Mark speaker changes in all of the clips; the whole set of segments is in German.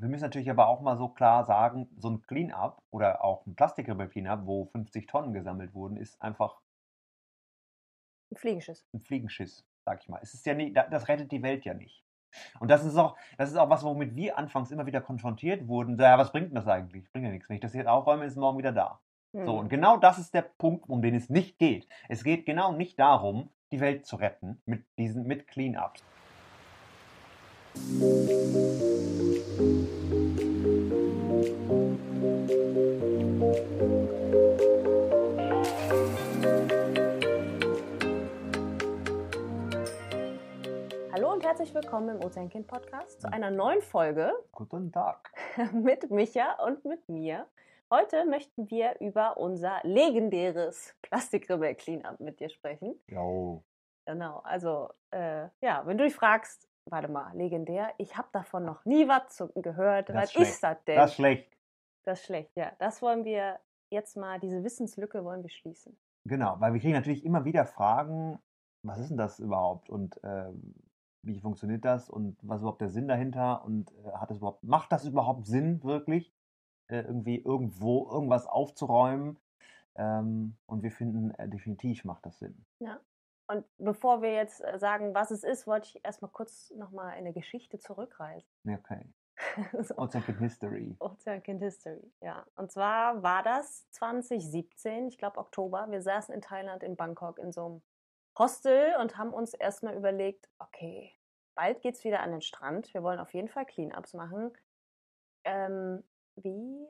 Speaker 1: Wir müssen natürlich aber auch mal so klar sagen, so ein Cleanup oder auch ein Plastikribbel-Cleanup, wo 50 Tonnen gesammelt wurden, ist einfach ein Fliegenschiss. Ein Fliegenschiss, sag ich mal. Es ist ja nicht, das rettet die Welt ja nicht. Und das ist auch, das ist auch was, womit wir anfangs immer wieder konfrontiert wurden. Ja, was bringt denn das eigentlich? Bringt ja nichts. Wenn ich das jetzt aufräume, ist es morgen wieder da. Hm. So, und genau das ist der Punkt, um den es nicht geht. Es geht genau nicht darum, die Welt zu retten mit diesen, mit Cleanups.
Speaker 2: Hallo und herzlich willkommen im Ozeankind Podcast zu einer neuen Folge. Guten Tag. Mit Micha und mit mir. Heute möchten wir über unser legendäres Plastikrebell Cleanup mit dir sprechen. Ja. Genau, also äh, ja, wenn du dich fragst, warte mal, legendär, ich habe davon noch nie was gehört. Das was schlecht. ist das denn? Das ist schlecht. Das ist schlecht, ja. Das wollen wir jetzt mal, diese Wissenslücke wollen wir schließen.
Speaker 1: Genau, weil wir kriegen natürlich immer wieder Fragen, was ist denn das überhaupt und äh, wie funktioniert das und was ist überhaupt der Sinn dahinter und äh, hat das überhaupt, macht das überhaupt Sinn wirklich, äh, irgendwie irgendwo irgendwas aufzuräumen? Ähm, und wir finden, äh, definitiv macht das Sinn.
Speaker 2: Ja, und bevor wir jetzt äh, sagen, was es ist, wollte ich erstmal kurz nochmal in der Geschichte zurückreisen. Okay.
Speaker 1: so. Kind History.
Speaker 2: Ozean Kind History, ja. Und zwar war das 2017, ich glaube Oktober. Wir saßen in Thailand in Bangkok in so einem Hostel und haben uns erstmal überlegt, okay, bald geht's wieder an den Strand. Wir wollen auf jeden Fall Cleanups machen. Ähm, wie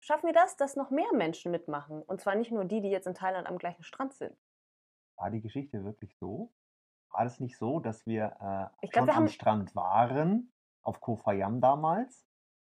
Speaker 2: schaffen wir das, dass noch mehr Menschen mitmachen? Und zwar nicht nur die, die jetzt in Thailand am gleichen Strand sind
Speaker 1: war die Geschichte wirklich so? War das nicht so, dass wir äh, ich glaub, schon wir am haben... Strand waren, auf Koh Phaiyam damals?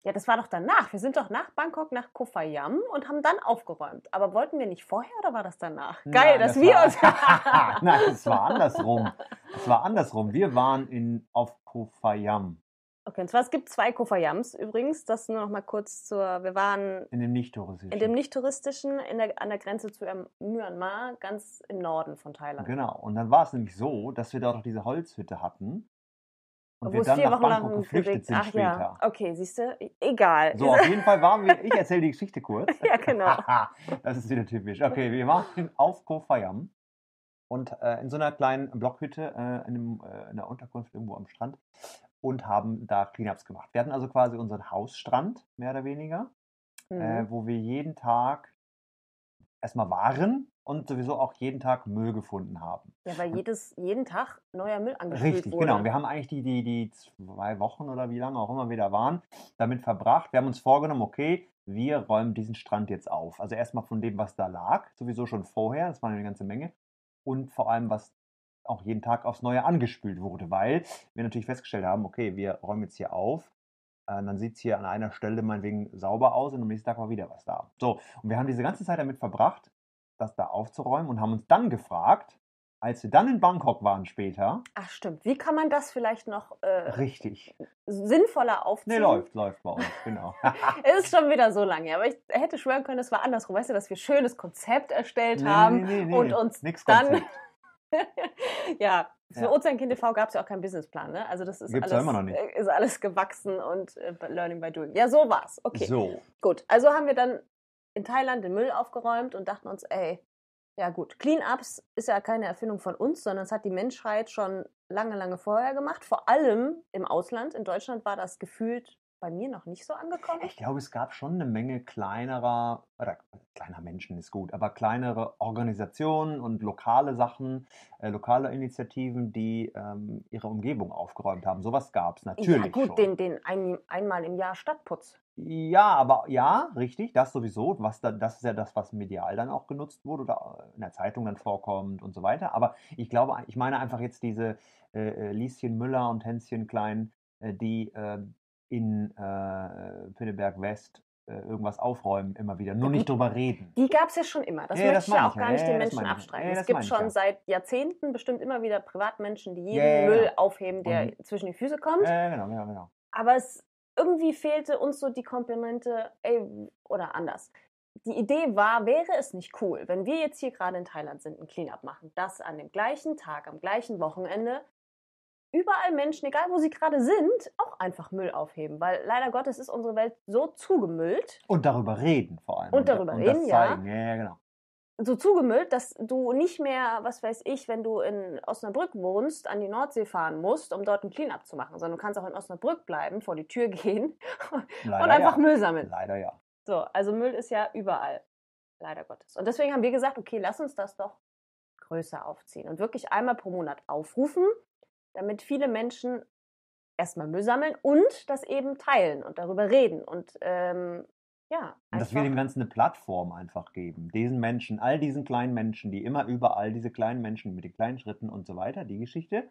Speaker 2: Ja, das war doch danach. Wir sind doch nach Bangkok nach Koh Phaiyam und haben dann aufgeräumt. Aber wollten wir nicht vorher oder war das danach? Geil, Nein, dass das wir war... uns.
Speaker 1: Nein, es war andersrum. Es war andersrum. Wir waren in, auf Koh Phaiyam.
Speaker 2: Okay, und zwar es gibt zwei Kofayams übrigens, das nur noch mal kurz zur, wir waren
Speaker 1: in dem nicht-touristischen, in dem
Speaker 2: nicht-touristischen in der, an der Grenze zu Myanmar, ganz im Norden von Thailand. Genau,
Speaker 1: und dann war es nämlich so, dass wir dort auch diese Holzhütte hatten und Wo wir dann nach Wochen Bangkok geflüchtet bewegt. sind Ach, später. Ja.
Speaker 2: Okay, siehst du, egal. So, auf jeden
Speaker 1: Fall waren wir, ich erzähle die Geschichte kurz. ja, genau. das ist wieder typisch. Okay, wir waren auf Kofayam und äh, in so einer kleinen Blockhütte, äh, in, einem, äh, in, einer Unterkunft irgendwo am Strand und haben da Cleanups gemacht. Wir hatten also quasi unseren Hausstrand, mehr oder weniger, äh, mhm. äh, wo wir jeden Tag erstmal waren und sowieso auch jeden Tag Müll gefunden haben. Ja, weil
Speaker 2: jedes, jeden Tag neuer Müll angespült Richtig, genau. wurde. genau. Wir haben
Speaker 1: eigentlich die, die, die zwei Wochen oder wie lange auch immer wir da waren, damit verbracht. Wir haben uns vorgenommen, okay, wir räumen diesen Strand jetzt auf. Also erstmal von dem, was da lag, sowieso schon vorher, das war eine ganze Menge. Und vor allem, was auch jeden Tag aufs Neue angespült wurde, weil wir natürlich festgestellt haben, okay, wir räumen jetzt hier auf, äh, dann sieht es hier an einer Stelle meinetwegen sauber aus und am nächsten Tag war wieder was da. So, und wir haben diese ganze Zeit damit verbracht, das da aufzuräumen und haben uns dann gefragt, als wir dann in Bangkok waren später.
Speaker 2: Ach stimmt, wie kann man das vielleicht noch äh,
Speaker 1: richtig
Speaker 2: sinnvoller aufziehen? Nee, läuft,
Speaker 1: läuft bei uns, genau.
Speaker 2: es ist schon wieder so lange, aber ich hätte schwören können, es war andersrum. Weißt du, dass wir schönes Konzept erstellt nee, haben nee, nee, und uns Nix dann Konzept. ja, für ja. Ozeankind TV e gab es ja auch keinen Businessplan, ne? Also das ist Gibt's alles, immer noch nicht. Äh, ist alles gewachsen und äh, Learning by Doing. Ja, so war's. Okay. So. Gut, also haben wir dann in Thailand den Müll aufgeräumt und dachten uns, ey, ja gut, Clean-ups ist ja keine Erfindung von uns, sondern es hat die Menschheit schon lange, lange vorher gemacht. Vor allem im Ausland. In Deutschland war das gefühlt bei mir noch nicht so angekommen. Ich
Speaker 1: glaube, es gab schon eine Menge kleinerer, oder kleiner Menschen ist gut, aber kleinere Organisationen und lokale Sachen, äh, lokale Initiativen, die ähm, ihre Umgebung aufgeräumt haben. Sowas gab es natürlich. Ja, gut, schon.
Speaker 2: den, den ein, einmal im Jahr Stadtputz.
Speaker 1: Ja, aber ja, richtig, das sowieso. Was da, das ist ja das, was medial dann auch genutzt wurde oder in der Zeitung dann vorkommt und so weiter. Aber ich glaube, ich meine einfach jetzt diese äh, äh Lieschen Müller und Hänschen Klein, äh, die äh, in äh, Pinneberg West äh, irgendwas aufräumen, immer wieder. Nur nicht drüber reden.
Speaker 2: Die gab es ja schon immer. Das ja, möchte das ich ja auch gar nicht ja, den Menschen abstreiten. Ja, es gibt schon seit Jahrzehnten bestimmt immer wieder Privatmenschen, die jeden Müll genau. aufheben, der Und mhm. zwischen die Füße kommt. Ja,
Speaker 1: genau, genau, genau.
Speaker 2: Aber es irgendwie fehlte uns so die Komplimente, ey, oder anders. Die Idee war, wäre es nicht cool, wenn wir jetzt hier gerade in Thailand sind, ein Cleanup machen, das an dem gleichen Tag, am gleichen Wochenende überall Menschen, egal wo sie gerade sind, auch einfach Müll aufheben, weil leider Gottes ist unsere Welt so zugemüllt.
Speaker 1: Und darüber reden vor allem. Und darüber und reden, ja. ja. genau.
Speaker 2: So zugemüllt, dass du nicht mehr, was weiß ich, wenn du in Osnabrück wohnst, an die Nordsee fahren musst, um dort ein Cleanup zu machen, sondern du kannst auch in Osnabrück bleiben, vor die Tür gehen leider und einfach ja. Müll sammeln. Leider ja. So, also Müll ist ja überall. Leider Gottes. Und deswegen haben wir gesagt, okay, lass uns das doch größer aufziehen und wirklich einmal pro Monat aufrufen damit viele Menschen erstmal Müll sammeln und das eben teilen und darüber reden und ähm, ja.
Speaker 1: Und dass wir dem Ganzen eine Plattform einfach geben. Diesen Menschen, all diesen kleinen Menschen, die immer überall, diese kleinen Menschen mit den kleinen Schritten und so weiter, die Geschichte.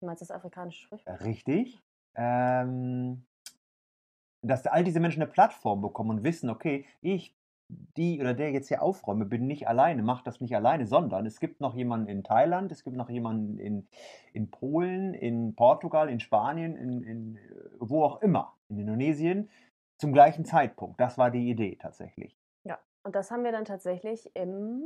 Speaker 2: Du meinst das afrikanische Sprichwort? Äh,
Speaker 1: richtig. Ähm, dass all diese Menschen eine Plattform bekommen und wissen, okay, ich die oder der jetzt hier aufräume, bin nicht alleine, mache das nicht alleine, sondern es gibt noch jemanden in Thailand, es gibt noch jemanden in, in Polen, in Portugal, in Spanien, in, in äh, wo auch immer, in Indonesien, zum gleichen Zeitpunkt. Das war die Idee tatsächlich.
Speaker 2: Ja, und das haben wir dann tatsächlich im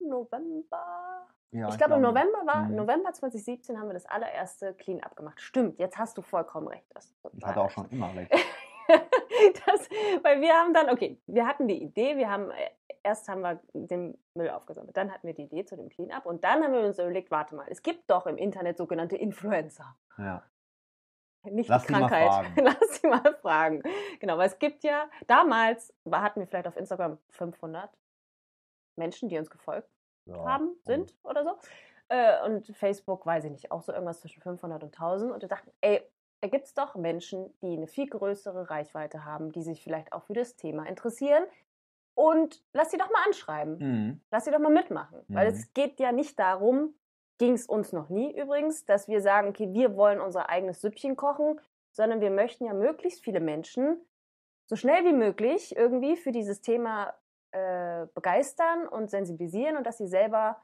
Speaker 2: November. Ja, ich, ich glaube, im November war, mhm. November 2017 haben wir das allererste Clean-Up gemacht. Stimmt, jetzt hast du vollkommen recht. Das ich hatte auch
Speaker 1: schon immer recht.
Speaker 2: das, weil wir haben dann, okay, wir hatten die Idee, wir haben, äh, erst haben wir den Müll aufgesammelt, dann hatten wir die Idee zu dem Cleanup und dann haben wir uns überlegt, warte mal, es gibt doch im Internet sogenannte Influencer. Ja. Nicht Lass die Krankheit. Lass sie mal fragen. Genau, weil es gibt ja, damals hatten wir vielleicht auf Instagram 500 Menschen, die uns gefolgt ja, haben, sind oder so. Äh, und Facebook, weiß ich nicht, auch so irgendwas zwischen 500 und 1000. Und wir dachten, ey, da gibt es doch Menschen, die eine viel größere Reichweite haben, die sich vielleicht auch für das Thema interessieren. Und lass sie doch mal anschreiben. Mhm. Lass sie doch mal mitmachen. Mhm. Weil es geht ja nicht darum, ging es uns noch nie übrigens, dass wir sagen, okay, wir wollen unser eigenes Süppchen kochen, sondern wir möchten ja möglichst viele Menschen so schnell wie möglich irgendwie für dieses Thema äh, begeistern und sensibilisieren und dass sie selber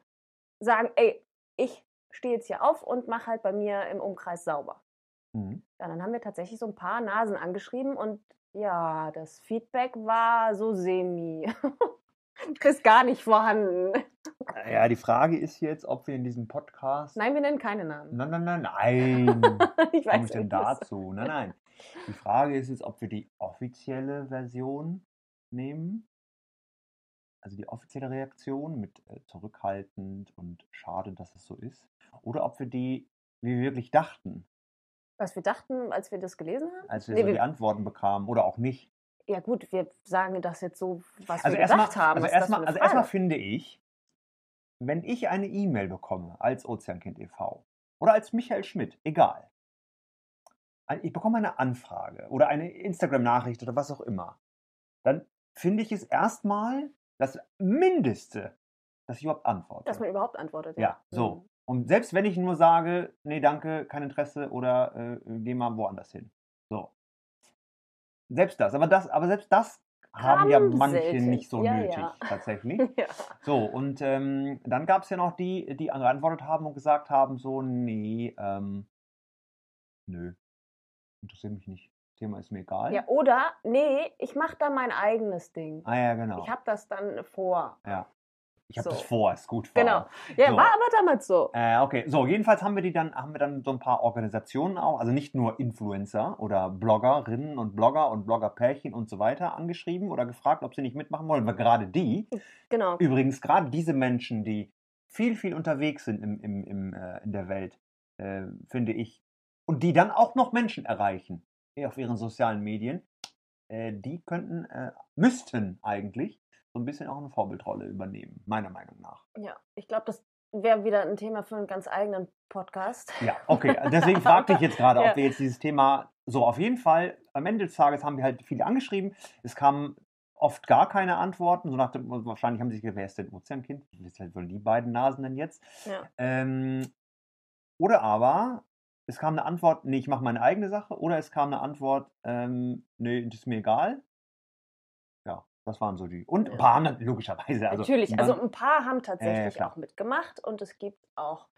Speaker 2: sagen, ey, ich stehe jetzt hier auf und mache halt bei mir im Umkreis sauber. Mhm. Ja, dann haben wir tatsächlich so ein paar Nasen angeschrieben und ja, das Feedback war so semi. ist gar nicht vorhanden. Äh, ja,
Speaker 1: die Frage ist jetzt, ob wir in diesem
Speaker 2: Podcast. Nein, wir nennen keine Namen.
Speaker 1: Nein, nein, nein, nein.
Speaker 2: ich weiß Komme ich denn dazu? Nein, nein.
Speaker 1: Die Frage ist jetzt, ob wir die offizielle Version nehmen. Also die offizielle Reaktion mit äh, zurückhaltend und schade, dass es so ist. Oder ob wir die, wie wir wirklich dachten,
Speaker 2: was wir dachten, als wir das gelesen haben? Als wir nee, so wir die
Speaker 1: Antworten bekamen oder auch nicht.
Speaker 2: Ja gut, wir sagen das jetzt so, was also wir gedacht mal, haben. Also erstmal also erst
Speaker 1: finde ich, wenn ich eine E-Mail bekomme als Ozeankind e.V. oder als Michael Schmidt, egal, ich bekomme eine Anfrage oder eine Instagram-Nachricht oder was auch immer, dann finde ich es erstmal das Mindeste, dass ich überhaupt antworte. Dass
Speaker 2: man überhaupt antwortet. Ja, ja so.
Speaker 1: Mhm. Und selbst wenn ich nur sage, nee, danke, kein Interesse oder äh, geh mal woanders hin. So. Selbst das, aber das, aber selbst das haben ja manche selten. nicht so ja, nötig, ja. tatsächlich. ja. So, und ähm, dann gab es ja noch die, die geantwortet haben und gesagt haben: so, nee, ähm, nö, interessiert mich nicht. Thema ist mir egal. Ja,
Speaker 2: oder, nee, ich mache da mein eigenes Ding. Ah ja, genau. Ich habe das dann vor.
Speaker 1: Ja. Ich habe so. das vor, ist gut vor. Genau. Ja, so. war
Speaker 2: aber damals so.
Speaker 1: Äh, okay, so, jedenfalls haben wir die dann, haben wir dann so ein paar Organisationen auch, also nicht nur Influencer oder Bloggerinnen und Blogger und Bloggerpärchen und so weiter angeschrieben oder gefragt, ob sie nicht mitmachen wollen. Weil gerade die,
Speaker 2: genau. übrigens
Speaker 1: gerade diese Menschen, die viel, viel unterwegs sind im, im, im, äh, in der Welt, äh, finde ich, und die dann auch noch Menschen erreichen eh, auf ihren sozialen Medien, äh, die könnten, äh, müssten eigentlich so ein bisschen auch eine Vorbildrolle übernehmen, meiner Meinung nach.
Speaker 2: Ja, ich glaube, das wäre wieder ein Thema für einen ganz eigenen Podcast. Ja, okay. Deswegen fragte
Speaker 1: ich jetzt gerade, ja. ob wir jetzt dieses Thema so auf jeden Fall am Ende des Tages haben wir halt viele angeschrieben. Es kamen oft gar keine Antworten. So nach dem, wahrscheinlich haben sie sich gedacht, wer ist denn Ozeankind? Wie halt so die beiden Nasen denn jetzt. Ja. Ähm, oder aber es kam eine Antwort, nee, ich mache meine eigene Sache. Oder es kam eine Antwort, ähm, nee, das ist mir egal. Das waren so die. Und ein paar haben logischerweise. Also Natürlich, also ein
Speaker 2: paar haben tatsächlich ja, auch mitgemacht und es gibt auch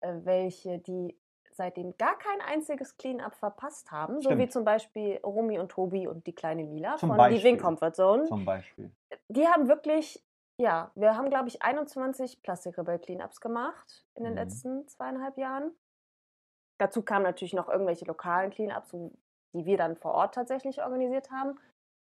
Speaker 2: äh, welche, die seitdem gar kein einziges Clean-Up verpasst haben, Stimmt. so wie zum Beispiel Romy und Tobi und die kleine Mila zum von Beispiel. Wing Comfort Zone. Zum Beispiel. Die haben wirklich, ja, wir haben, glaube ich, 21 Plastikrebell Clean-Ups gemacht in den mhm. letzten zweieinhalb Jahren. Dazu kamen natürlich noch irgendwelche lokalen Clean-Ups, die wir dann vor Ort tatsächlich organisiert haben.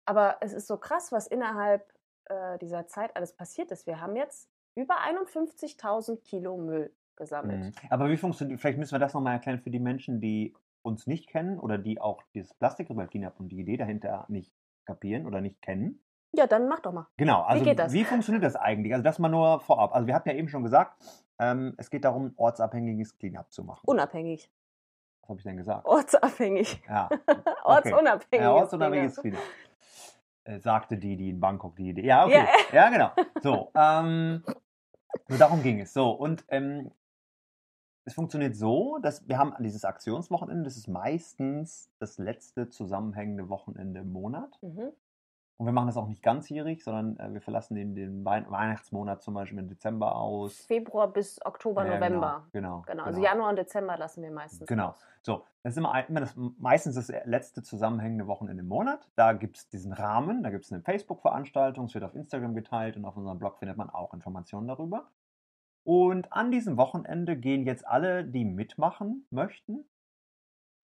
Speaker 2: Aber es ist so krass, was innerhalb äh, dieser Zeit alles passiert ist. Wir haben jetzt über 51.000 Kilo Müll gesammelt. Mhm.
Speaker 1: Aber wie funktioniert, vielleicht müssen wir das nochmal erklären für die Menschen, die uns nicht kennen oder die auch dieses Plastik cleanup und die Idee dahinter nicht kapieren oder nicht kennen.
Speaker 2: Ja, dann mach doch mal.
Speaker 1: Genau, also wie, wie funktioniert das eigentlich? Also das mal nur vorab. Also wir hatten ja eben schon gesagt, ähm, es geht darum, ortsabhängiges Cleanup zu machen.
Speaker 2: Unabhängig.
Speaker 1: Was habe ich denn gesagt?
Speaker 2: Ortsabhängig. Ja. Okay. Ortsunabhängiges. Ja, ortsunabhängiges Cleanup.
Speaker 1: Äh, sagte die, die in Bangkok die Idee. Ja, okay. Yeah. Ja, genau. So, ähm, so, darum ging es. So, und ähm, es funktioniert so, dass wir haben dieses Aktionswochenende, das ist meistens das letzte zusammenhängende Wochenende im Monat. Mhm. Und wir machen das auch nicht ganzjährig, sondern äh, wir verlassen den, den Weihnachtsmonat zum Beispiel im Dezember aus.
Speaker 2: Februar bis Oktober, äh, November.
Speaker 1: Genau, genau, also genau, Also Januar
Speaker 2: und Dezember lassen wir meistens. Genau.
Speaker 1: Aus. So, das ist immer, immer das, meistens das letzte zusammenhängende Wochenende im Monat. Da gibt es diesen Rahmen, da gibt es eine Facebook-Veranstaltung, es wird auf Instagram geteilt und auf unserem Blog findet man auch Informationen darüber. Und an diesem Wochenende gehen jetzt alle, die mitmachen möchten,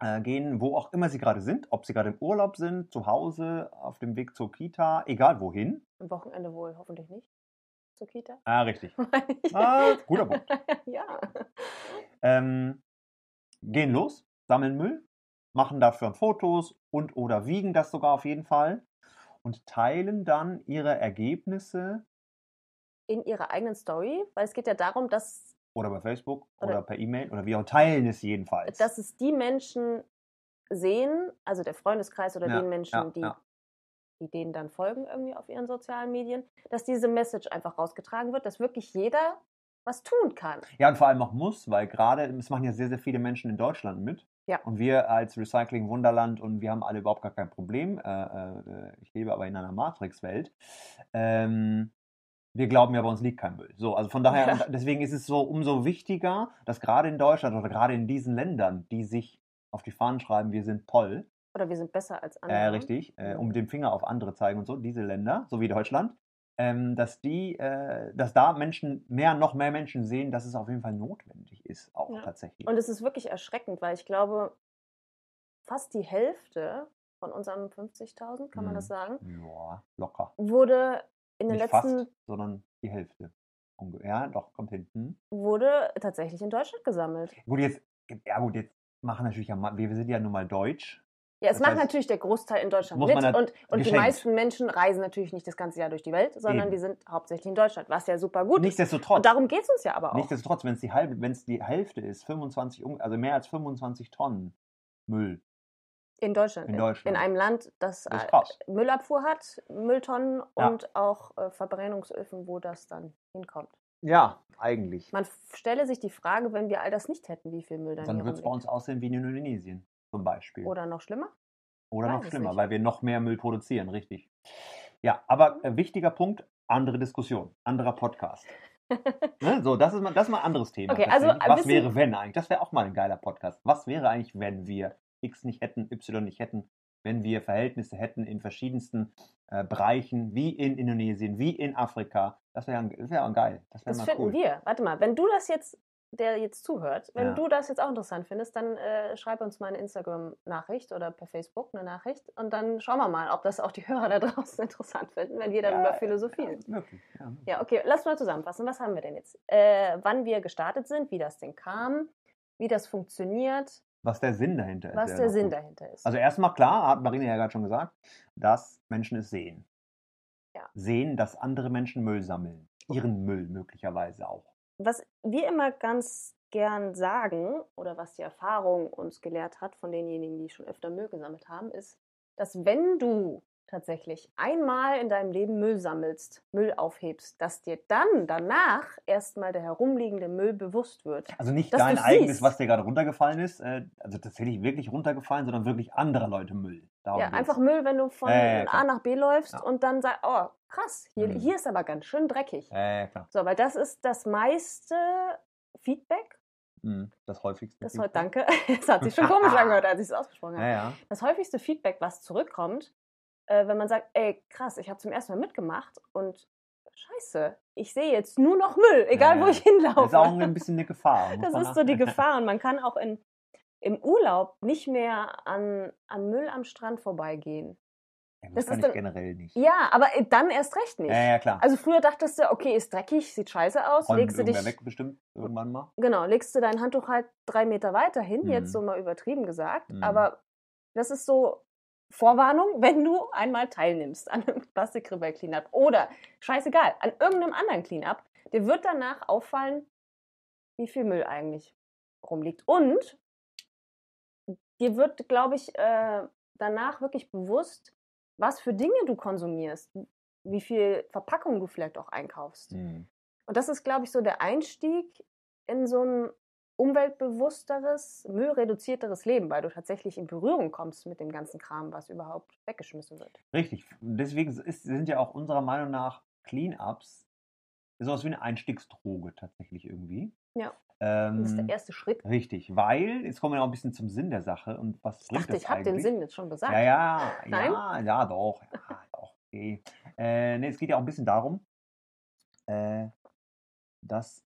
Speaker 1: äh, gehen, wo auch immer sie gerade sind, ob sie gerade im Urlaub sind, zu Hause, auf dem Weg zur Kita, egal wohin.
Speaker 2: Am Wochenende wohl, hoffentlich nicht. Zur Kita.
Speaker 1: Ah, richtig. ah, guter Punkt. ja. Ähm, gehen los, sammeln Müll, machen dafür Fotos und oder wiegen das sogar auf jeden Fall und teilen dann ihre Ergebnisse
Speaker 2: in ihrer eigenen Story, weil es geht ja darum, dass
Speaker 1: oder bei Facebook oder, oder per E-Mail oder wir teilen es jedenfalls.
Speaker 2: Dass es die Menschen sehen, also der Freundeskreis oder ja, den Menschen, ja, die, ja. die denen dann folgen irgendwie auf ihren sozialen Medien, dass diese Message einfach rausgetragen wird, dass wirklich jeder was tun kann.
Speaker 1: Ja, und vor allem auch muss, weil gerade, es machen ja sehr, sehr viele Menschen in Deutschland mit. Ja. Und wir als Recycling Wunderland und wir haben alle überhaupt gar kein Problem. Äh, äh, ich lebe aber in einer Matrix-Welt. Ähm, wir glauben ja, bei uns liegt kein Müll. So, also von daher, ja. deswegen ist es so umso wichtiger, dass gerade in Deutschland oder gerade in diesen Ländern, die sich auf die Fahnen schreiben, wir sind toll.
Speaker 2: Oder wir sind besser als andere. Äh,
Speaker 1: richtig, äh, um den Finger auf andere zeigen und so, diese Länder, so wie Deutschland, ähm, dass die, äh, dass da Menschen mehr, noch mehr Menschen sehen, dass es auf jeden Fall notwendig ist, auch ja. tatsächlich.
Speaker 2: Und es ist wirklich erschreckend, weil ich glaube, fast die Hälfte von unseren 50.000, kann man das mhm. sagen?
Speaker 1: Boah, locker.
Speaker 2: Wurde in den Nicht letzten. Fast,
Speaker 1: sondern die Hälfte. Ja, doch, kommt hinten.
Speaker 2: Wurde tatsächlich in Deutschland gesammelt.
Speaker 1: Gut, jetzt, ja gut, jetzt machen natürlich ja, wir sind ja nun mal deutsch.
Speaker 2: Ja, es das macht heißt, natürlich der Großteil in Deutschland mit. Und, und die meisten Menschen reisen natürlich nicht das ganze Jahr durch die Welt, sondern Eben. die sind hauptsächlich in Deutschland, was ja super gut Nichtsdestotrotz, ist. Und darum geht es uns ja aber auch.
Speaker 1: Nichtsdestotrotz, wenn es die, die Hälfte ist, 25, also mehr als 25 Tonnen Müll,
Speaker 2: in Deutschland. In Deutschland. In einem Land, das, das äh, Müllabfuhr hat, Mülltonnen ja. und auch äh, Verbrennungsöfen, wo das dann hinkommt.
Speaker 1: Ja, eigentlich.
Speaker 2: Man stelle sich die Frage, wenn wir all das nicht hätten, wie viel Müll dann Dann würde es bei uns
Speaker 1: aussehen wie in Indonesien zum Beispiel. Oder
Speaker 2: noch schlimmer? Oder noch schlimmer, nicht. weil
Speaker 1: wir noch mehr Müll produzieren, richtig. Ja, aber mhm. wichtiger Punkt, andere Diskussion, anderer Podcast. ne? So, das ist mal, das ist mal ein anderes Thema. Okay, also, äh, was wäre, wenn eigentlich? Das wäre auch mal ein geiler Podcast. Was wäre eigentlich, wenn wir X nicht hätten, Y nicht hätten, wenn wir Verhältnisse hätten in verschiedensten äh, Bereichen, wie in Indonesien, wie in Afrika. Das wäre wär, auch geil. Das, wär das finden cool. wir.
Speaker 2: Warte mal, wenn du das jetzt, der jetzt zuhört, wenn ja. du das jetzt auch interessant findest, dann äh, schreib uns mal eine Instagram-Nachricht oder per Facebook eine Nachricht und dann schauen wir mal, ob das auch die Hörer da draußen interessant finden, wenn wir darüber ja, philosophieren. Ja, wirklich, ja. ja, okay, lass mal zusammenfassen. Was haben wir denn jetzt? Äh, wann wir gestartet sind, wie das denn kam, wie das funktioniert,
Speaker 1: was der Sinn dahinter ist. Was der, der Sinn gut. dahinter ist. Also erstmal klar, hat Marina ja gerade schon gesagt, dass Menschen es sehen. Ja. Sehen, dass andere Menschen Müll sammeln. Ihren Müll möglicherweise auch.
Speaker 2: Was wir immer ganz gern sagen oder was die Erfahrung uns gelehrt hat von denjenigen, die schon öfter Müll gesammelt haben, ist, dass wenn du tatsächlich einmal in deinem Leben Müll sammelst, Müll aufhebst, dass dir dann danach erstmal der herumliegende Müll bewusst wird. Also nicht dein eigenes, was dir
Speaker 1: gerade runtergefallen ist, äh, also tatsächlich wirklich runtergefallen, sondern wirklich anderer Leute Müll. Darum ja, geht's. einfach
Speaker 2: Müll, wenn du von äh, A nach B läufst ja. und dann sagst, oh, krass, hier, mhm. hier ist aber ganz schön dreckig. Äh, klar. So, weil das ist das meiste Feedback
Speaker 1: mhm, das häufigste.
Speaker 2: Das, Feedback. danke. Es hat sich schon komisch angehört, als ich es ausgesprochen habe. Ja, ja. Das häufigste Feedback, was zurückkommt, äh, wenn man sagt, ey, krass, ich habe zum ersten Mal mitgemacht und scheiße, ich sehe jetzt nur noch Müll, egal ja, wo ich hinlaufe. Das ist auch
Speaker 1: ein bisschen eine Gefahr. Das ist so die Gefahr
Speaker 2: und man kann auch in, im Urlaub nicht mehr an, an Müll am Strand vorbeigehen. Ja, das, das ist dann,
Speaker 1: generell nicht.
Speaker 2: Ja, aber äh, dann erst recht nicht. Ja, ja, klar. Also früher dachtest du, okay, ist dreckig, sieht scheiße aus, Räumt legst du dich. weg
Speaker 1: bestimmt irgendwann mal.
Speaker 2: Genau, legst du dein Handtuch halt drei Meter weiter hin, mhm. jetzt so mhm. mal übertrieben gesagt. Mhm. Aber das ist so Vorwarnung, wenn du einmal teilnimmst an einem Plastikribbel-Cleanup oder, scheißegal, an irgendeinem anderen Cleanup, dir wird danach auffallen, wie viel Müll eigentlich rumliegt. Und dir wird, glaube ich, äh, danach wirklich bewusst, was für Dinge du konsumierst, wie viel Verpackung du vielleicht auch einkaufst. Mhm. Und das ist, glaube ich, so der Einstieg in so ein umweltbewussteres, müllreduzierteres Leben, weil du tatsächlich in Berührung kommst mit dem ganzen Kram, was überhaupt weggeschmissen wird.
Speaker 1: Richtig. Deswegen ist, sind ja auch unserer Meinung nach Cleanups sowas wie eine Einstiegsdroge tatsächlich irgendwie. Ja. Ähm, das ist der erste Schritt. Richtig, weil, jetzt kommen wir noch ein bisschen zum Sinn der Sache und was ich bringt dachte, das ich habe den Sinn
Speaker 2: jetzt schon gesagt. Ja, ja, Nein? ja, ja,
Speaker 1: doch, ja, doch, okay. Äh, nee, es geht ja auch ein bisschen darum, äh, dass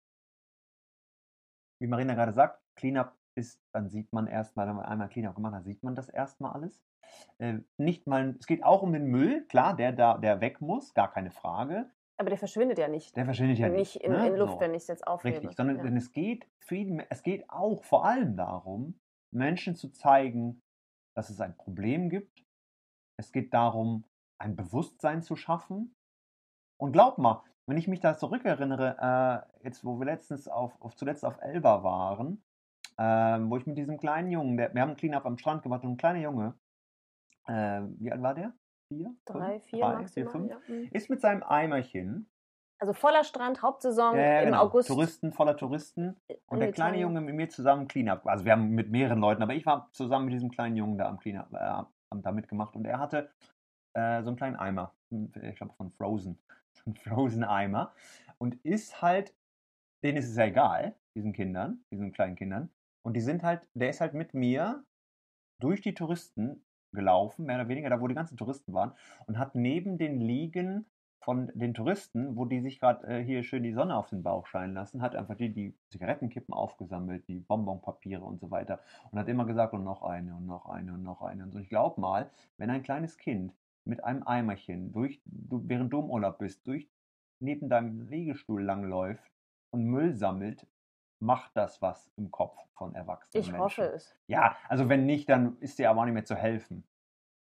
Speaker 1: wie Marina gerade sagt, Cleanup ist, dann sieht man erstmal, wenn man einmal Cleanup gemacht hat, sieht man das erstmal alles. Äh, nicht mal, es geht auch um den Müll, klar, der da, der weg muss, gar keine Frage.
Speaker 2: Aber der verschwindet ja nicht. Der
Speaker 1: verschwindet ja nicht. Nicht in, ne? in Luft, so. wenn ich es jetzt aufhebe. Richtig, sondern ja. es geht viel, es geht auch vor allem darum, Menschen zu zeigen, dass es ein Problem gibt. Es geht darum, ein Bewusstsein zu schaffen. Und glaub mal, wenn ich mich da zurückerinnere, äh, jetzt wo wir letztens auf, auf zuletzt auf Elba waren, ähm, wo ich mit diesem kleinen Jungen, der, wir haben einen Cleanup am Strand gemacht und ein kleiner Junge, äh, wie alt war der? Vier? Drei, fünf, vier, drei, maximal, vier, fünf, ja. Mhm. ist mit seinem Eimerchen.
Speaker 2: Also voller Strand, Hauptsaison äh, im genau. August. Touristen,
Speaker 1: voller Touristen. Und der kleine Junge mit mir zusammen Cleanup. Also wir haben mit mehreren Leuten, aber ich war zusammen mit diesem kleinen Jungen da am Cleanup, äh, da mitgemacht. Und er hatte äh, so einen kleinen Eimer, hm, ich glaube von Frozen ein Frozen-Eimer und ist halt, denen ist es ja egal, diesen Kindern, diesen kleinen Kindern. Und die sind halt, der ist halt mit mir durch die Touristen gelaufen, mehr oder weniger, da wo die ganzen Touristen waren, und hat neben den Liegen von den Touristen, wo die sich gerade äh, hier schön die Sonne auf den Bauch scheinen lassen, hat einfach die, die Zigarettenkippen aufgesammelt, die Bonbonpapiere und so weiter und hat immer gesagt, und noch eine und noch eine und noch eine. Und so, ich glaube mal, wenn ein kleines Kind mit einem Eimerchen, durch, du, während du im Urlaub bist, durch neben deinem Liegestuhl langläuft und Müll sammelt, macht das was im Kopf von Erwachsenen. Ich Menschen. hoffe
Speaker 2: es. Ja,
Speaker 1: also wenn nicht, dann ist dir aber auch nicht mehr zu helfen.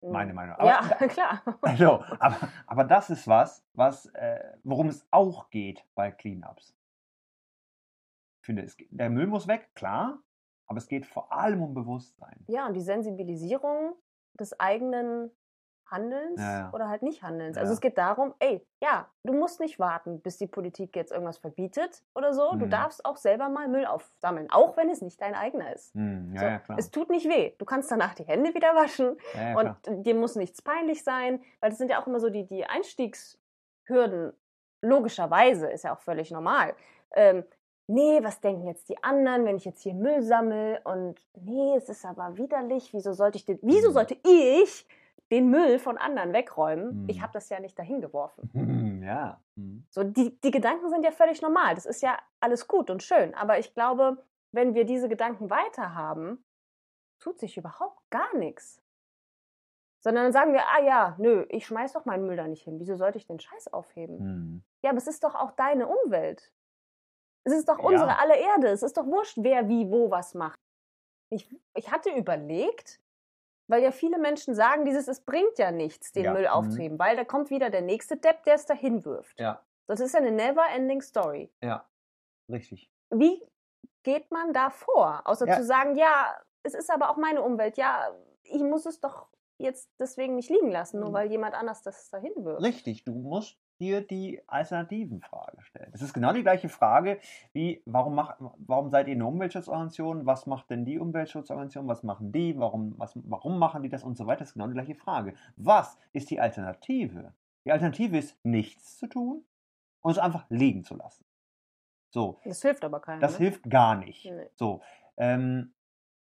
Speaker 1: Hm. Meine Meinung. Aber, ja, klar. Also, aber, aber das ist was, was äh, worum es auch geht bei Cleanups. Ich finde, es, der Müll muss weg, klar, aber es geht vor allem um Bewusstsein.
Speaker 2: Ja, und die Sensibilisierung des eigenen Handelns ja. oder halt nicht Handelns. Ja. Also es geht darum, ey, ja, du musst nicht warten, bis die Politik jetzt irgendwas verbietet oder so. Mhm. Du darfst auch selber mal Müll aufsammeln, auch wenn es nicht dein eigener ist. Mhm. Ja, so, es tut nicht weh. Du kannst danach die Hände wieder waschen und dir muss nichts peinlich sein, weil das sind ja auch immer so die, die Einstiegshürden. Logischerweise ist ja auch völlig normal. Ähm, nee, was denken jetzt die anderen, wenn ich jetzt hier Müll sammle und nee, es ist aber widerlich, wieso sollte ich denn, wieso mhm. sollte ich den Müll von anderen wegräumen. Mhm. Ich hm. habe das ja nicht dahin
Speaker 1: geworfen.
Speaker 2: ja. Mhm. So, die, die Gedanken sind ja völlig normal. Das ist ja alles gut und schön. Aber ich glaube, wenn wir diese Gedanken weiter haben, tut sich überhaupt gar nichts. Sondern dann sagen wir, ah ja, nö, ich schmeiß doch meinen Müll da nicht hin. Wieso sollte ich den Scheiß aufheben? Hm. Ja, aber es ist doch auch deine Umwelt. Es ist doch unsere ja. aller Erde. Es ist doch wurscht, wer wie wo was macht. Ich, ich hatte überlegt, weil ja viele Menschen sagen, dieses, es bringt ja nichts, den ja. Müll mhm. aufzuheben, mhm. weil da kommt wieder der nächste Depp, der es dahin wirft. Ja. Das ist ja eine never-ending Story.
Speaker 1: Ja, richtig.
Speaker 2: Wie geht man da vor? Außer ja. zu sagen, ja, es ist aber auch meine Umwelt, ja, ich muss es doch jetzt deswegen nicht liegen lassen, nur mhm. weil jemand anders das dahin wirft.
Speaker 1: Richtig, du musst dir die Frage stellen. Es ist genau die gleiche Frage wie, warum, macht, warum seid ihr eine Umweltschutzorganisation? Was macht denn die Umweltschutzorganisation? Was machen die? Warum, was, warum machen die das und so weiter? Das ist genau die gleiche Frage. Was ist die Alternative? Die Alternative ist, nichts zu tun und es einfach liegen zu lassen. So.
Speaker 2: Das hilft aber keinem. Das ne? hilft
Speaker 1: gar nicht. Nee. So. Ähm,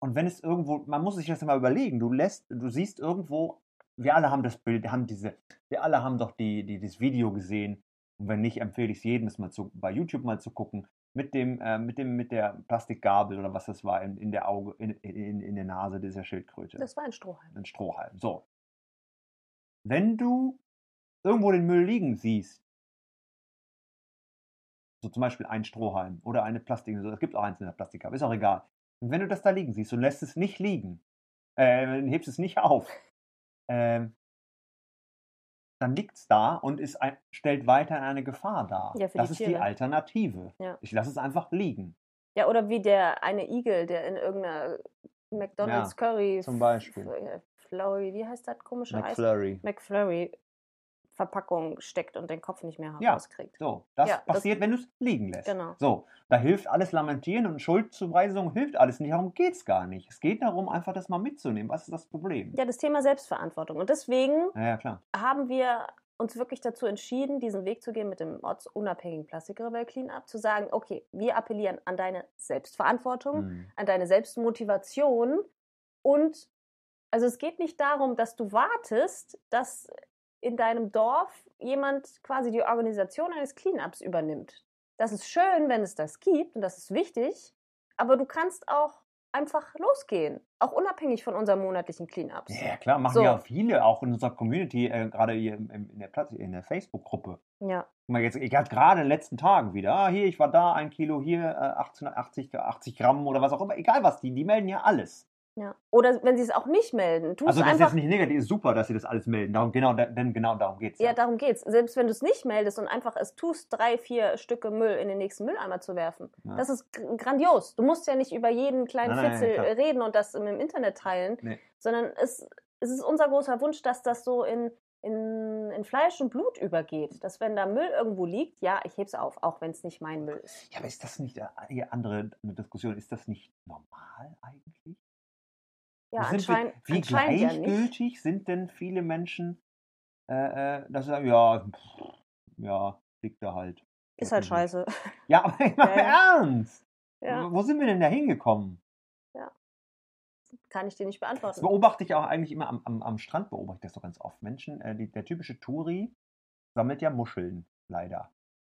Speaker 1: und wenn es irgendwo, man muss sich das mal überlegen, du lässt, du siehst irgendwo wir alle haben das Bild, haben diese, wir alle haben doch die, die, das Video gesehen. Und wenn nicht, empfehle ich es jedem, das mal zu, bei YouTube mal zu gucken. Mit dem, äh, mit dem, mit der Plastikgabel oder was das war, in, in der Auge, in, in, in der Nase dieser Schildkröte. Das war ein Strohhalm. Ein Strohhalm. So. Wenn du irgendwo den Müll liegen siehst, so zum Beispiel ein Strohhalm oder eine Plastik, es gibt auch einzelne Plastikgabel, ist auch egal. Und wenn du das da liegen siehst und lässt es nicht liegen, äh, hebst es nicht auf, ähm, dann liegt es da und ist ein, stellt weiter eine Gefahr dar. Ja, das die ist Tiere. die Alternative. Ja. Ich lasse es einfach liegen.
Speaker 2: Ja, oder wie der eine Igel, der in irgendeiner McDonalds Curry. Zum
Speaker 1: Beispiel. Äh,
Speaker 2: Flurry, wie heißt das komische McFlurry. Eis? McFlurry Verpackung steckt und den Kopf nicht mehr rauskriegt.
Speaker 1: Ja, so, das ja, passiert, das wenn du es liegen lässt. Genau. So, da hilft alles Lamentieren und Schuldzuweisung hilft alles nicht. Darum geht es gar nicht. Es geht darum, einfach das mal mitzunehmen. Was ist das Problem?
Speaker 2: Ja, das Thema Selbstverantwortung. Und deswegen ja, haben wir uns wirklich dazu entschieden, diesen Weg zu gehen mit dem ortsunabhängigen Plastikrebell Cleanup, zu sagen, okay, wir appellieren an deine Selbstverantwortung, mhm. an deine Selbstmotivation und also es geht nicht darum, dass du wartest, dass in deinem Dorf jemand quasi die Organisation eines Cleanups übernimmt. Das ist schön, wenn es das gibt und das ist wichtig, aber du kannst auch einfach losgehen, auch unabhängig von unseren monatlichen Cleanups. Ja, klar, machen so. ja
Speaker 1: viele, auch in unserer Community, äh, gerade hier in, in der, in der Facebook-Gruppe. Ja. Mal jetzt, ich hatte gerade in den letzten Tagen wieder, ah, hier, ich war da, ein Kilo hier, äh, 1880, 80 Gramm oder was auch immer, egal was, die, die melden ja alles.
Speaker 2: Ja. Oder wenn sie es auch nicht melden, tu also es einfach. das ist
Speaker 1: nicht negativ, ist super, dass sie das alles melden. Darum genau, denn genau darum geht's. Ja,
Speaker 2: ja darum geht es. Selbst wenn du es nicht meldest und einfach es tust, drei, vier Stücke Müll in den nächsten Mülleimer zu werfen, ja. das ist grandios. Du musst ja nicht über jeden kleinen nein, Fitzel nein, nein, reden und das im Internet teilen, nee. sondern es, es ist unser großer Wunsch, dass das so in in, in, Fleisch und Blut übergeht. Dass wenn da Müll irgendwo liegt, ja, ich heb's auf, auch wenn es nicht mein Müll ist. Ja, aber ist das nicht eine
Speaker 1: äh, andere Diskussion? Ist das nicht
Speaker 2: normal eigentlich? Ja, anschein wir, wie anscheinend gleichgültig
Speaker 1: ja sind denn viele Menschen, äh, äh dass sie sagen, ja, ja, liegt da halt. Ist halt scheiße. Ja, aber ich meine ja, ernst. Ja. Wo sind wir denn da hingekommen?
Speaker 2: Ja. Kann ich dir nicht beantworten. Das
Speaker 1: beobachte ich auch eigentlich immer am, am, am Strand, beobachte ich das doch ganz oft. Menschen, äh, die, der typische Turi sammelt ja Muscheln, leider.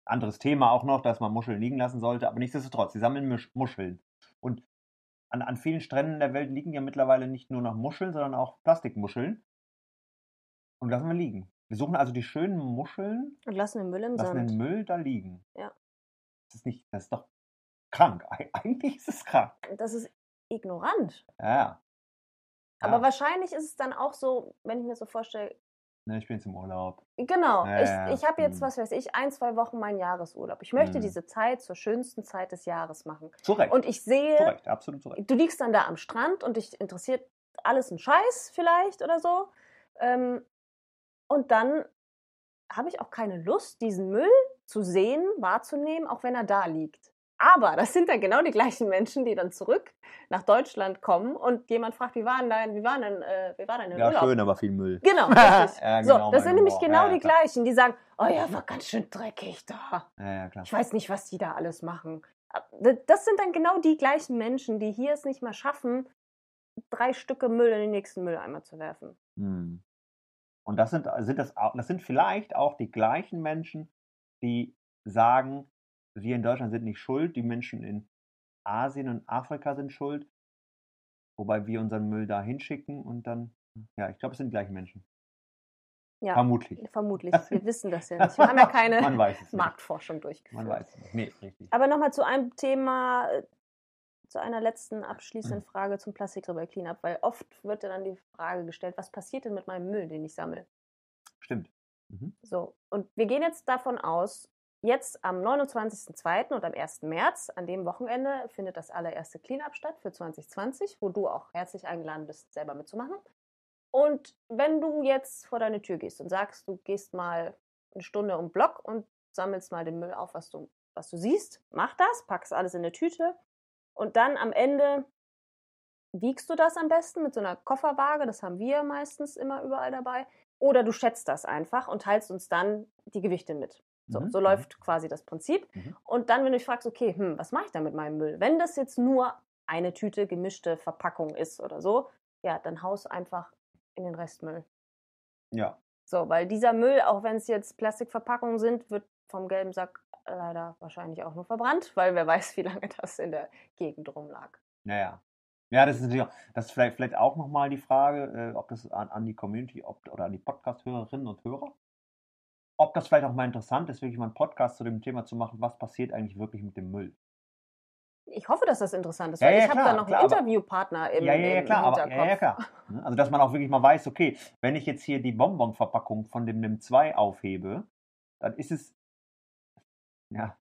Speaker 1: Anderes Thema auch noch, dass man Muscheln liegen lassen sollte, aber nichtsdestotrotz, sie sammeln Muscheln. Und an, an vielen Stränden der Welt liegen ja mittlerweile nicht nur noch Muscheln, sondern auch Plastikmuscheln. Und lassen wir liegen. Wir suchen also die schönen Muscheln.
Speaker 2: Und lassen den Müll im lassen Sand. den
Speaker 1: Müll da liegen. Ja. Das ist, nicht, das ist doch krank. Eigentlich ist es krank.
Speaker 2: Das ist ignorant. Ja. ja. Aber wahrscheinlich ist es dann auch so, wenn ich mir so vorstelle,
Speaker 1: Ne, ich bin jetzt im Urlaub. Genau. Ja, ich ich habe jetzt, hm. was
Speaker 2: weiß ich, ein, zwei Wochen meinen Jahresurlaub. Ich möchte mhm. diese Zeit zur schönsten Zeit des Jahres machen. Zurecht. Und ich sehe. Zurecht, absolut zurecht. Du liegst dann da am Strand und dich interessiert alles ein Scheiß vielleicht oder so. Ähm, und dann habe ich auch keine Lust, diesen Müll zu sehen, wahrzunehmen, auch wenn er da liegt. Aber das sind dann genau die gleichen Menschen, die dann zurück nach Deutschland kommen und jemand fragt, wie waren denn, wie waren denn, äh, wie war denn der Ja, Urlaub? schön,
Speaker 1: aber viel Müll. Genau. ja, genau so, das sind nämlich genau ja, die klar.
Speaker 2: gleichen, die sagen, oh ja, war ganz schön dreckig da.
Speaker 1: Ja, ich weiß
Speaker 2: nicht, was die da alles machen. Äh, das sind dann genau die gleichen Menschen, die hier es nicht mal schaffen, drei Stücke Müll in den nächsten Mülleimer zu werfen.
Speaker 1: Hm. Und das sind, sind das, das sind vielleicht auch die gleichen Menschen, die sagen, wir in Deutschland sind nicht schuld, die Menschen in Asien und Afrika sind schuld, wobei wir unseren Müll da hinschicken und dann, ja, ich glaube, es sind gleiche Menschen.
Speaker 2: Ja, vermutlich. Vermutlich. Wir wissen das ja nicht. Wir haben ja keine Marktforschung durchgeführt.
Speaker 1: Man weiß es nicht. Nee, richtig.
Speaker 2: Aber nochmal zu einem Thema, äh, zu einer letzten abschließenden Frage zum Plastikrebell Cleanup, weil oft wird ja dann die Frage gestellt, was passiert denn mit meinem Müll, den ich sammle? Stimmt. Mhm. So, und wir gehen jetzt davon aus, Jetzt am 29.02. und am 1. März, an dem Wochenende, findet das allererste Cleanup statt für 2020, wo du auch herzlich eingeladen bist, selber mitzumachen. Und wenn du jetzt vor deine Tür gehst und sagst, du gehst mal eine Stunde um Block und sammelst mal den Müll auf, was du, was du siehst, mach das, packst alles in eine Tüte und dann am Ende wiegst du das am besten mit so einer Kofferwaage, das haben wir meistens immer überall dabei, oder du schätzt das einfach und teilst uns dann die Gewichte mit. So, mhm. so mhm. läuft quasi das Prinzip. Mhm. Und dann, wenn du dich fragst, okay, hm, was mache ich da mit meinem Müll? Wenn das jetzt nur eine Tüte gemischte Verpackung ist oder so, ja, dann haus einfach in den Restmüll. Ja. So, weil dieser Müll, auch wenn es jetzt Plastikverpackungen sind, wird vom gelben Sack leider wahrscheinlich auch nur verbrannt, weil wer weiß, wie lange das in der Gegend rumlag. Naja.
Speaker 1: Ja, das ist natürlich auch, das ist vielleicht, vielleicht auch nochmal die Frage, äh, ob das an, an, die Community ob, oder an die Podcast-Hörerinnen und Hörer, ob das vielleicht auch mal interessant ist, wirklich mal einen Podcast zu dem Thema zu machen, was passiert eigentlich wirklich mit dem Müll.
Speaker 2: Ich hoffe, dass das interessant ist, weil ja, ja, ich habe da noch klar, einen Interviewpartner im, ja, ja, ja, klar, aber, ja, ja, klar.
Speaker 1: Ne? Also, dass man auch wirklich mal weiß, okay, wenn ich jetzt hier die Bonbon-Verpackung von dem NIM 2 aufhebe, dann ist es, ja.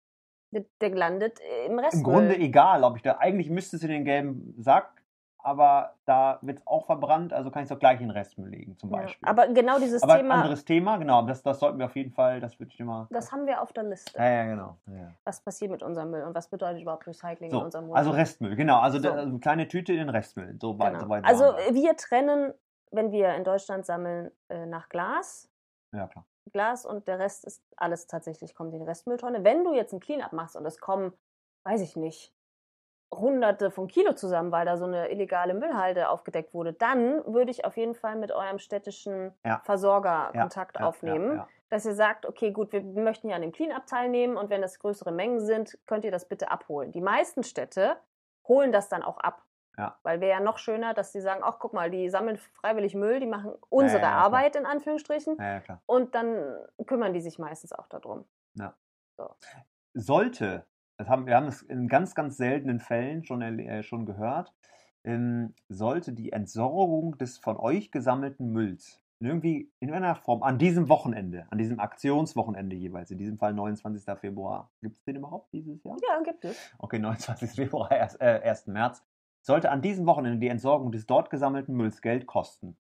Speaker 2: Der, der landet im Rest. Im Grunde
Speaker 1: egal, ob ich da, eigentlich müsste es in den gelben Sack aber da wird es auch verbrannt, also kann ich es auch gleich in den Restmüll legen, zum Beispiel.
Speaker 2: Ja, aber genau dieses aber Thema. anderes
Speaker 1: Thema, genau, das, das sollten wir auf jeden Fall, das würde ich immer.
Speaker 2: Das haben wir auf der Liste. Ja,
Speaker 1: ja, genau. Ja.
Speaker 2: Was passiert mit unserem Müll und was bedeutet überhaupt Recycling so, in unserem Müll? Also Restmüll, genau, also, so. da, also,
Speaker 1: kleine Tüte in den Restmüll, so weit. Genau. So weit also waren.
Speaker 2: wir trennen, wenn wir in Deutschland sammeln, äh, nach Glas. Ja, klar. Glas und der Rest ist alles tatsächlich, kommt in die Restmülltonne. Wenn du jetzt ein Cleanup machst und es kommen, weiß ich nicht, hunderte von Kilo zusammen, weil da so eine illegale Müllhalde aufgedeckt wurde, dann würde ich auf jeden Fall mit eurem städtischen ja. Versorger ja, Kontakt ja, aufnehmen. Dass ihr sagt, okay, gut, wir möchten ja an dem Cleanup teilnehmen und wenn das größere Mengen sind, könnt ihr das bitte abholen. Die meisten Städte holen das dann auch ab. Weil wäre ja noch schöner, dass sie sagen, ach guck mal, die sammeln freiwillig Müll, die machen unsere Arbeit in Anführungsstrichen und dann kümmern die sich meistens auch darum. So.
Speaker 1: Sollte das haben, wir haben es in ganz, ganz seltenen Fällen schon, äh, schon gehört, ähm, sollte die Entsorgung des von euch gesammelten Mülls irgendwie in einer Form an diesem Wochenende, an diesem Aktionswochenende jeweils, in diesem Fall 29. Februar, gibt es den überhaupt dieses Jahr?
Speaker 2: Ja, gibt es.
Speaker 1: Okay, 29. Februar, erst, äh, 1. März, sollte an diesem Wochenende die Entsorgung des dort gesammelten Mülls Geld kosten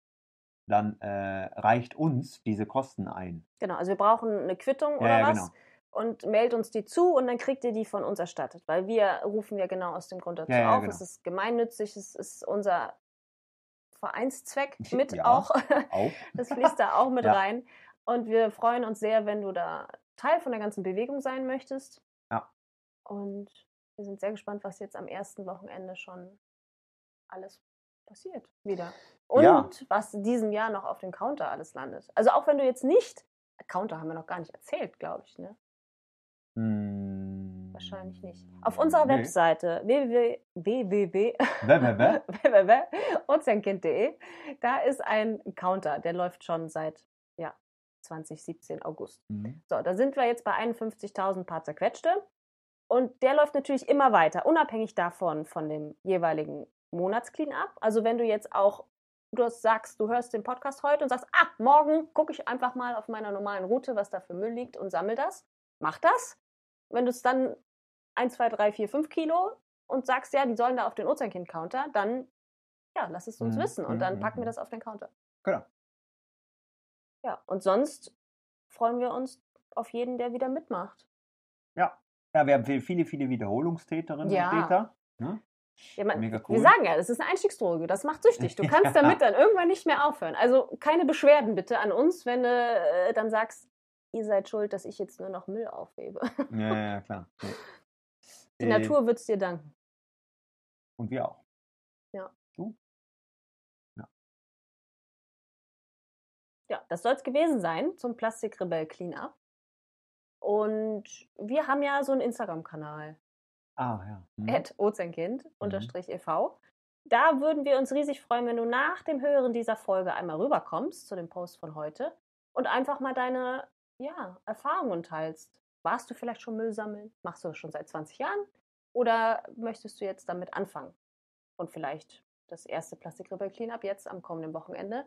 Speaker 1: dann äh, reicht uns diese Kosten ein.
Speaker 2: Genau, also wir brauchen eine Quittung oder ja, ja, was? Genau und meldet uns die zu und dann kriegt ihr die von uns erstattet, weil wir rufen ja genau aus dem Grund dazu ja, ja, auf. Genau. Es ist gemeinnützig, es ist unser Vereinszweck mit ja, auch. auch. Das fließt da auch mit rein. Und wir freuen uns sehr, wenn du da Teil von der ganzen Bewegung sein möchtest. Ja. Und wir sind sehr gespannt, was jetzt am ersten Wochenende schon alles passiert wieder. Und ja. was in diesem Jahr noch auf dem Counter alles landet. Also auch wenn du jetzt nicht, Counter haben wir noch gar nicht erzählt, glaube ich, ne? Hm. Wahrscheinlich nicht. Auf unserer nee. Webseite www.ozeankind.de, da ist ein Counter, der läuft schon seit ja, 2017 August. Mhm. So, da sind wir jetzt bei 51.000 paar zerquetschte. Und der läuft natürlich immer weiter, unabhängig davon von dem jeweiligen monatsclean Also wenn du jetzt auch du sagst, du hörst den Podcast heute und sagst, ah, morgen gucke ich einfach mal auf meiner normalen Route, was da für Müll liegt und sammel das. Mach das wenn du es dann 1, 2, 3, 4, 5 Kilo und sagst, ja, die sollen da auf den Ozeankind-Counter, dann ja, lass es uns mhm. wissen und mhm. dann packen wir mhm. das auf den Counter. Genau. Ja, und sonst freuen wir uns auf jeden, der wieder mitmacht.
Speaker 1: Ja, ja wir haben viele, viele Wiederholungstäterinnen ja. und Täter. Ne?
Speaker 2: Ja, man, Mega cool. Wir sagen ja, das ist eine Einstiegsdroge, das macht süchtig. Du kannst damit dann irgendwann nicht mehr aufhören. Also keine Beschwerden bitte an uns, wenn du äh, dann sagst, ihr seid schuld, dass ich jetzt nur noch Müll aufhebe.
Speaker 1: Ja, ja, klar.
Speaker 2: Ja. Die äh, Natur ähm. wird es dir danken. Und wir auch. Ja.
Speaker 1: Du? Ja.
Speaker 2: Ja, das soll es gewesen sein zum Plastikrebell Cleanup. Und wir haben ja so einen Instagram-Kanal.
Speaker 1: Ah, ja. Mhm.
Speaker 2: ozenkind mhm. e.v. E da würden wir uns riesig freuen, wenn du nach dem Hören dieser Folge einmal rüberkommst zu dem Post von heute und einfach mal deine ja, Erfahrungen teilst. Warst du vielleicht schon Müll sammeln? Machst du das schon seit 20 Jahren? Oder möchtest du jetzt damit anfangen? Und vielleicht das erste Plastikrebell Cleanup jetzt am kommenden Wochenende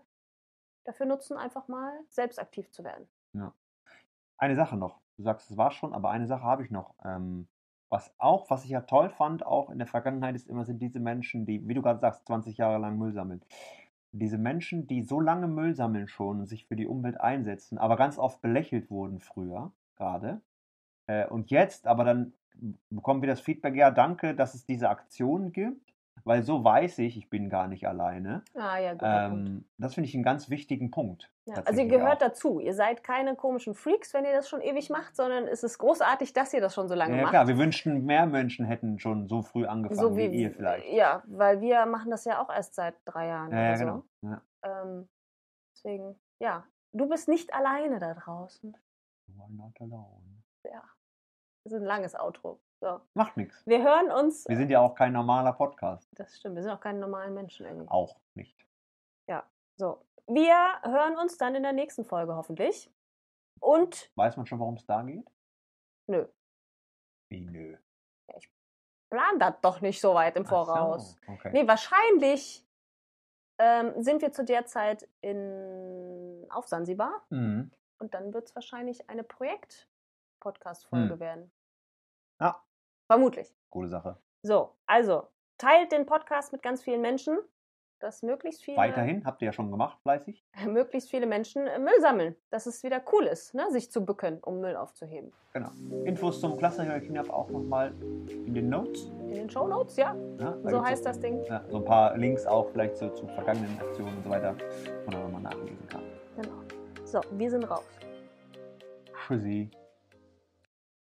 Speaker 2: dafür nutzen, einfach mal selbst aktiv zu werden.
Speaker 1: Ja. Eine Sache noch. Du sagst, es war schon, aber eine Sache habe ich noch. Ähm, was auch, was ich ja toll fand, auch in der Vergangenheit, ist immer sind diese Menschen, die, wie du gerade sagst, 20 Jahre lang Müll sammeln diese Menschen, die so lange Müll sammeln schon und sich für die Umwelt einsetzen, aber ganz oft belächelt wurden früher gerade. Äh, und jetzt aber dann bekommen wir das Feedback, ja, danke, dass es diese Aktion gibt weil so weiß ich, ich bin gar nicht alleine.
Speaker 2: Ah, ja, guter
Speaker 1: ähm, Das finde ich einen ganz wichtigen Punkt. Ja, also ihr gehört auch.
Speaker 2: dazu. Ihr seid keine komischen Freaks, wenn ihr das schon ewig macht, sondern es ist großartig, dass ihr das schon so lange ja, macht. Ja, klar, wir
Speaker 1: wünschten, mehr Menschen hätten schon so früh angefangen so wie, wie, ihr vielleicht.
Speaker 2: Ja, weil wir machen das ja auch erst seit drei Jahren. Ja, ja so. genau. Ja. Ähm, deswegen, ja, du bist nicht alleine da draußen.
Speaker 1: You are not alone.
Speaker 2: Ja, das ist ein langes Outro. So. Macht nichts. Wir hören uns. Wir
Speaker 1: sind ja auch kein normaler Podcast.
Speaker 2: Das stimmt, wir sind auch keine normalen Menschen irgendwie.
Speaker 1: Auch nicht.
Speaker 2: Ja, so. Wir hören uns dann in der nächsten Folge hoffentlich. Und.
Speaker 1: Weiß man schon, worum es da geht? Nö. Wie nö? Ich
Speaker 2: plan das doch nicht so weit im Voraus. so, okay. Nee, wahrscheinlich ähm, sind wir zu der Zeit in, auf Sansibar. Mhm. Und dann wird es wahrscheinlich eine Projekt-Podcast-Folge mhm. werden. Ja. Vermutlich. Gute Sache. So, also teilt den Podcast mit ganz vielen Menschen, dass möglichst viele. Weiterhin,
Speaker 1: habt ihr ja schon gemacht, fleißig.
Speaker 2: Möglichst viele Menschen äh, Müll sammeln, dass es wieder cool ist, ne, sich zu bücken, um Müll aufzuheben.
Speaker 1: Genau. Infos zum Klassiker Cleanup auch nochmal in den Notes.
Speaker 2: In den Show Notes, ja. ja so heißt so, das Ding. Ja,
Speaker 1: so ein paar Links auch vielleicht zu, zu vergangenen Aktionen und so weiter, wo man nochmal nachlesen kann.
Speaker 2: Genau. So, wir sind raus.
Speaker 1: Tschüssi.